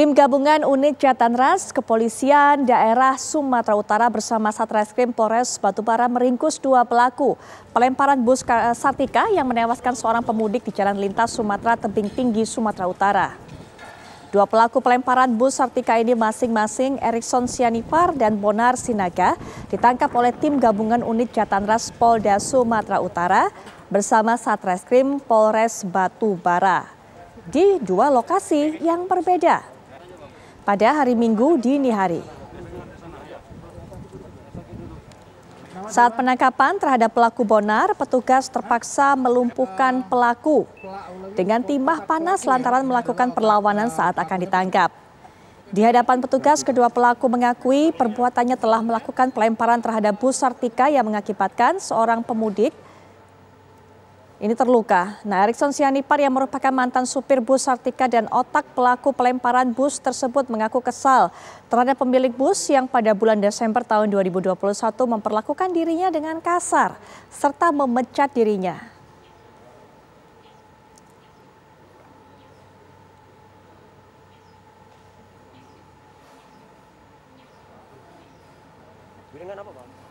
Tim gabungan unit Jatanras, Kepolisian Daerah Sumatera Utara bersama Satreskrim Polres Batubara meringkus dua pelaku pelemparan bus Sartika yang menewaskan seorang pemudik di jalan lintas Sumatera Tebing Tinggi Sumatera Utara. Dua pelaku pelemparan bus Sartika ini masing-masing Erikson Sianipar dan Bonar Sinaga ditangkap oleh tim gabungan unit Jatanras Polda Sumatera Utara bersama Satreskrim Polres Batubara di dua lokasi yang berbeda pada hari Minggu dini hari. Saat penangkapan terhadap pelaku Bonar, petugas terpaksa melumpuhkan pelaku dengan timah panas lantaran melakukan perlawanan saat akan ditangkap. Di hadapan petugas, kedua pelaku mengakui perbuatannya telah melakukan pelemparan terhadap bus Sartika yang mengakibatkan seorang pemudik ini terluka. Nah, Erickson Sianipar yang merupakan mantan supir bus Sartika dan otak pelaku pelemparan bus tersebut mengaku kesal terhadap pemilik bus yang pada bulan Desember tahun 2021 memperlakukan dirinya dengan kasar serta memecat dirinya. Dengan apa, Bang?